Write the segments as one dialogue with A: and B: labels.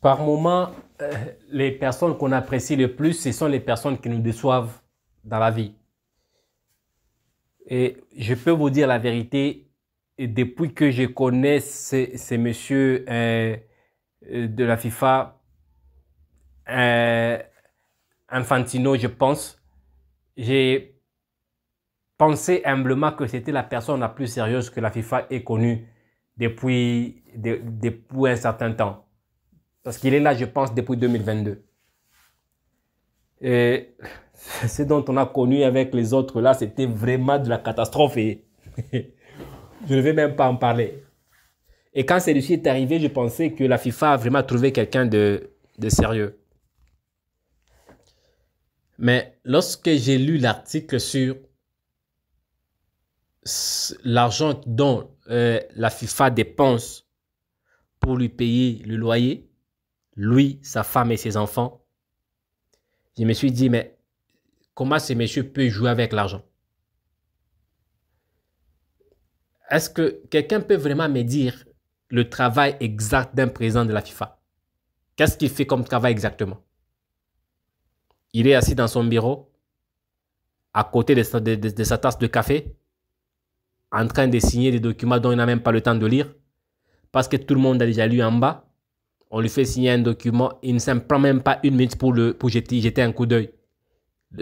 A: Par moment, euh, les personnes qu'on apprécie le plus, ce sont les personnes qui nous déçoivent dans la vie. Et je peux vous dire la vérité, depuis que je connais ces, messieurs euh, euh, de la FIFA, Infantino, je pense, j'ai pensé humblement que c'était la personne la plus sérieuse que la FIFA ait connue depuis, depuis un certain temps. Parce qu'il est là, je pense, depuis 2022. Et ce dont on a connu avec les autres là, c'était vraiment de la catastrophe. je ne vais même pas en parler. Et quand celui-ci est arrivé, je pensais que la FIFA a vraiment trouvé quelqu'un de, sérieux. Mais lorsque j'ai lu l'article sur l'argent dont euh, la FIFA dépense pour lui payer le loyer, lui, sa femme et ses enfants. Je me suis dit, mais comment ce monsieur peut jouer avec l'argent Est-ce que quelqu'un peut vraiment me dire le travail exact d'un président de la FIFA Qu'est-ce qu'il fait comme travail exactement Il est assis dans son bureau, à côté de sa, de sa tasse de café, en train de signer des documents dont il n'a même pas le temps de lire, parce que tout le monde a déjà lu en bas on lui fait signer un document, il ne prend même pas une minute pour, le, pour jeter, un coup d'œil.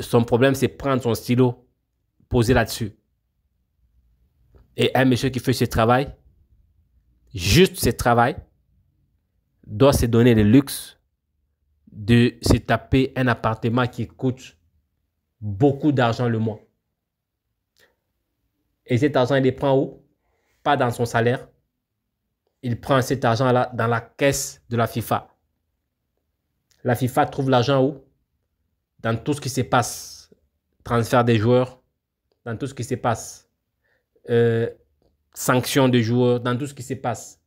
A: Son problème, c'est prendre son stylo, poser là-dessus. Et un monsieur qui fait ce travail, juste ce travail, doit se donner le luxe de se taper un appartement qui coûte beaucoup d'argent le mois. Et cet argent, il le prend où Pas dans son salaire, il prend cet argent-là dans la caisse de la FIFA. La FIFA trouve l'argent où Dans tout ce qui se passe. Transfert des joueurs, dans tout ce qui se passe. Euh, sanction des joueurs, dans tout ce qui se passe.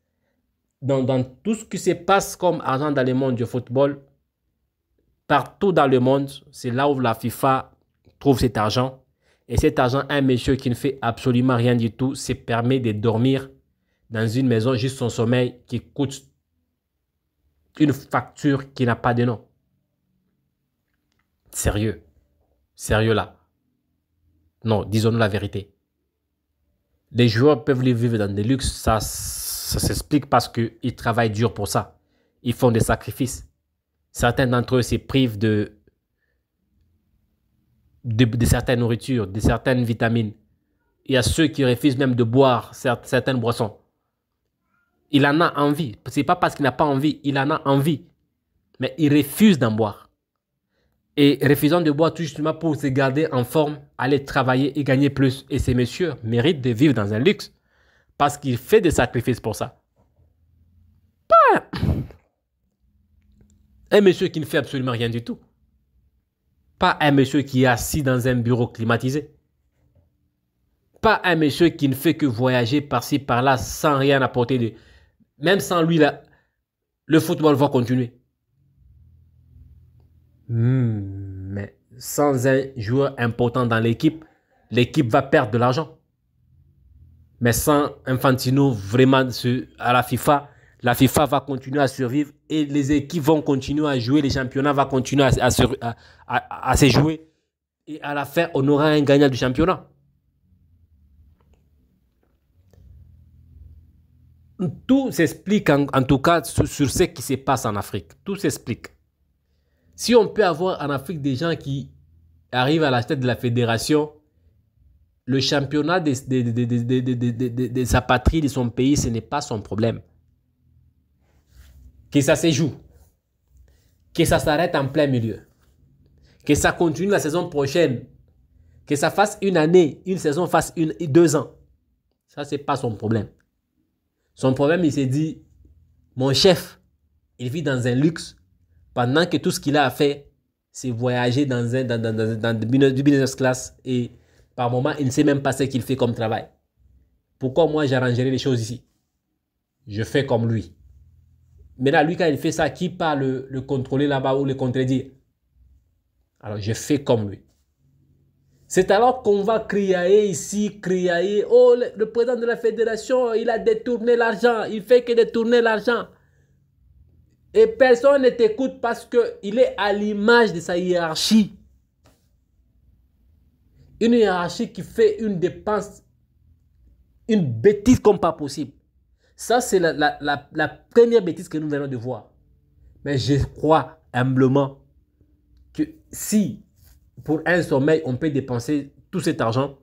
A: Dans, dans tout ce qui se passe comme argent dans le monde du football, partout dans le monde, c'est là où la FIFA trouve cet argent. Et cet argent, un monsieur qui ne fait absolument rien du tout se permet de dormir dans une maison, juste son sommeil qui coûte une facture qui n'a pas de nom. Sérieux. Sérieux là. Non, disons-nous la vérité. Les joueurs peuvent vivre dans des luxes, ça, ça s'explique parce qu'ils travaillent dur pour ça. Ils font des sacrifices. Certains d'entre eux se privent de, de, certaines nourritures, de certaines vitamines. Il y a ceux qui refusent même de boire certaines boissons. Il en a envie. Ce n'est pas parce qu'il n'a pas envie, il en a envie. Mais il refuse d'en boire. Et refusant de boire tout justement pour se garder en forme, aller travailler et gagner plus. Et ces messieurs méritent de vivre dans un luxe parce qu'ils font des sacrifices pour ça. Pas un monsieur qui ne fait absolument rien du tout. Pas un monsieur qui est assis dans un bureau climatisé. Pas un monsieur qui ne fait que voyager par-ci par-là sans rien apporter de, même sans lui, là, le football va continuer. Hmm, mais sans un joueur important dans l'équipe, l'équipe va perdre de l'argent. Mais sans Infantino vraiment à la FIFA, la FIFA va continuer à survivre et les équipes vont continuer à jouer, les championnats vont continuer à, à se jouer. Et à la fin, on aura un gagnant du championnat. tout s'explique, en, tout cas sur, ce qui se passe en Afrique. Tout s'explique. Si on peut avoir en Afrique des gens qui arrivent à la tête de la fédération, le championnat de, sa patrie, de son pays, ce n'est pas son problème. Que ça se joue, que ça s'arrête en plein milieu, que ça continue la saison prochaine, que ça fasse une année, une saison fasse deux ans. Ça, ce n'est pas son problème. Son problème, il s'est dit, mon chef, il vit dans un luxe pendant que tout ce qu'il a à faire, c'est voyager dans un dans, dans, dans, dans, du business class et par moment, il ne sait même pas ce qu'il fait comme travail. Pourquoi moi, j'arrangerai les choses ici Je fais comme lui. Mais là, lui, quand il fait ça, qui parle le contrôler là-bas ou le contredire Alors, je fais comme lui. C'est alors qu'on va crier ici, crier, oh, le président de la fédération, il a détourné l'argent, il fait que détourner l'argent. Et personne ne t'écoute parce qu'il est à l'image de sa hiérarchie. Une hiérarchie qui fait une dépense, une bêtise comme pas possible. Ça, c'est la, la première bêtise que nous venons de voir. Mais je crois humblement que si pour un sommeil, on peut dépenser tout cet argent.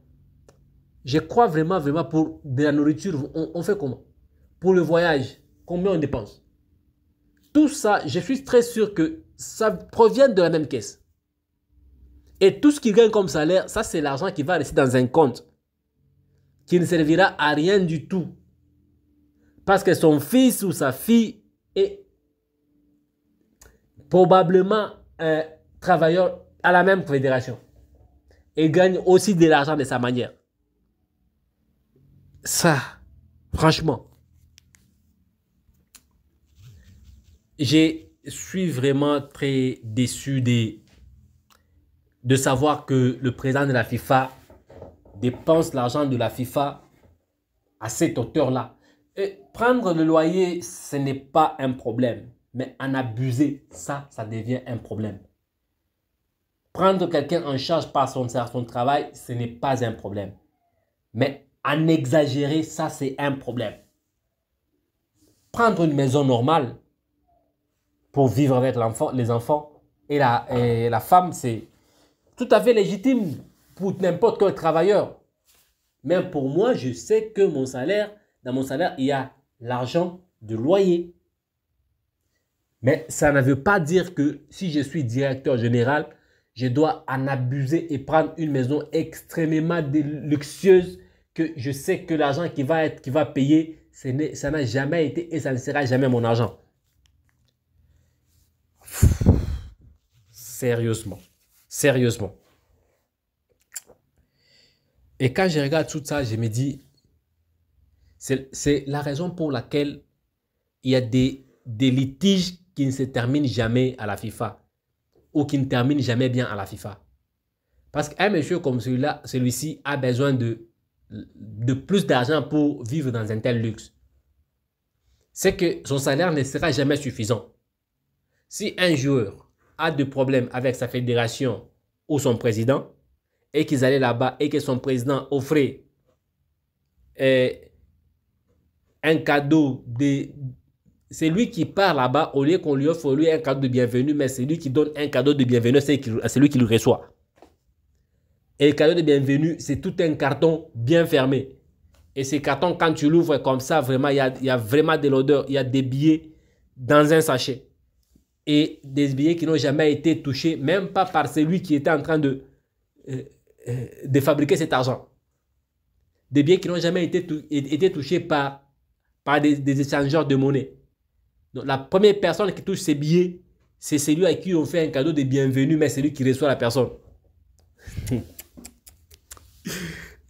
A: Je crois vraiment, vraiment, pour de la nourriture, on, fait comment Pour le voyage, combien on dépense Tout ça, je suis très sûr que ça provient de la même caisse. Et tout ce qu'il gagne comme salaire, ça c'est l'argent qui va rester dans un compte, qui ne servira à rien du tout. Parce que son fils ou sa fille est probablement un travailleur la même fédération et gagne aussi de l'argent de sa manière. Ça, franchement, je suis vraiment très déçu de, de savoir que le président de la FIFA dépense l'argent de la FIFA à cette hauteur-là. Et prendre le loyer, ce n'est pas un problème. Mais en abuser, ça, ça devient un problème prendre quelqu'un en charge par son, travail, ce n'est pas un problème. Mais en exagérer, ça, c'est un problème. Prendre une maison normale pour vivre avec les enfants et la, la femme, c'est tout à fait légitime pour n'importe quel travailleur. Mais pour moi, je sais que mon salaire, dans mon salaire, il y a l'argent de loyer. Mais ça ne veut pas dire que si je suis directeur général, je dois en abuser et prendre une maison extrêmement luxueuse que je sais que l'argent qui va être, qui va payer, ça n'a jamais été et ça ne sera jamais mon argent. Sérieusement. Sérieusement. Et quand je regarde tout ça, je me dis, c'est la raison pour laquelle il y a des litiges qui ne se terminent jamais à la FIFA ou qui ne termine jamais bien à la FIFA. Parce qu'un monsieur comme celui-là, celui-ci a besoin de, de plus d'argent pour vivre dans un tel luxe. C'est que son salaire ne sera jamais suffisant. Si un joueur a des problèmes avec sa fédération ou son président, et qu'ils allaient là-bas et que son président offrait eh, un cadeau de c'est lui qui part là-bas au lieu qu'on lui offre lui un cadeau de bienvenue, mais c'est lui qui donne un cadeau de bienvenue c'est celui qui le reçoit. Et le cadeau de bienvenue, c'est tout un carton bien fermé. Et ce carton, quand tu l'ouvres comme ça, vraiment, il y a, vraiment de l'odeur. Il y a des billets dans un sachet. Et des billets qui n'ont jamais été touchés, même pas par celui qui était en train de, euh, euh, fabriquer cet argent. Des billets qui n'ont jamais été, été touchés par, par des échangeurs de monnaie la première personne qui touche ses billets, c'est celui à qui on fait un cadeau de bienvenue, mais c'est lui qui reçoit la personne.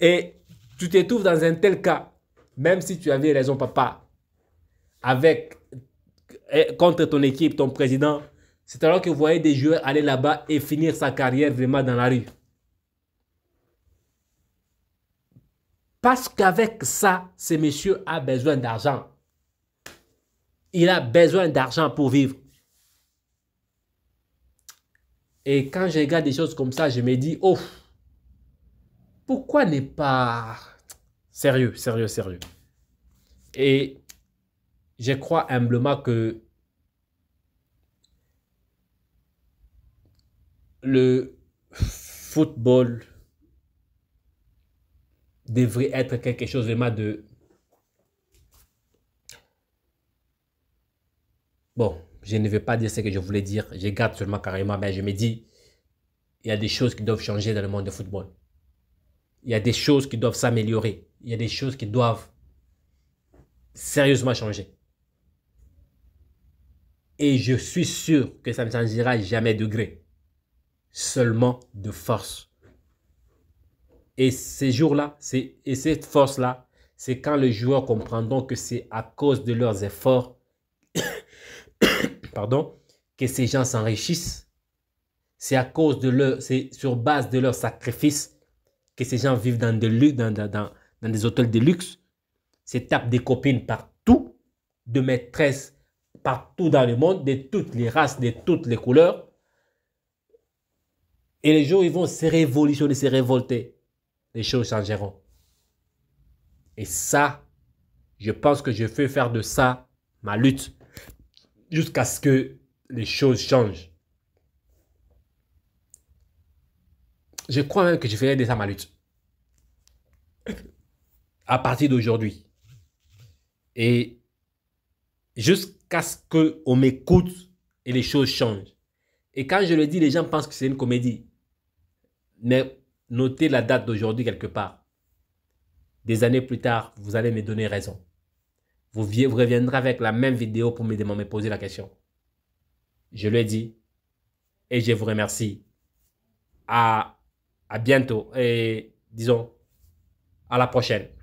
A: Et tu te trouves dans un tel cas, même si tu avais raison, papa, avec, eh, contre ton équipe, ton président, c'est alors que vous voyez des joueurs aller là-bas et finir sa carrière vraiment dans la rue. Parce qu'avec ça, ce monsieur a besoin d'argent. Il a besoin d'argent pour vivre. Et quand je regarde des choses comme ça, je me dis, oh, pourquoi n'est pas sérieux, sérieux, sérieux Et je crois humblement que le football devrait être quelque chose de Bon, je ne vais pas dire ce que je voulais dire. Je garde seulement carrément, mais ben, je me dis, il y a des choses qui doivent changer dans le monde du football. Il y a des choses qui doivent s'améliorer. Il y a des choses qui doivent sérieusement changer. Et je suis sûr que ça ne changera jamais de gré, seulement de force. Et ces jours-là, et cette force-là, c'est quand les joueurs comprendront que c'est à cause de leurs efforts que ces gens s'enrichissent. C'est à cause de leur, c'est sur base de leur sacrifice que ces gens vivent dans, luxe, dans, des hôtels de luxe. tapent des copines partout, de maîtresses partout dans le monde, de toutes les races, de toutes les couleurs. Et les jours, ils vont se révolutionner, se révolter. Les choses changeront. Et ça, je pense que je vais faire de ça ma lutte jusqu'à ce que les choses changent. Je crois même que je ferai des lutte à partir d'aujourd'hui. Et jusqu'à ce qu'on m'écoute et les choses changent. Et quand je le dis, les gens pensent que c'est une comédie. Mais notez la date d'aujourd'hui quelque part. Des années plus tard, vous allez me donner raison. Vous, reviendrez avec la même vidéo pour me demander, me poser la question. Je le dis. Et je vous remercie. À, à bientôt. Et disons, à la prochaine.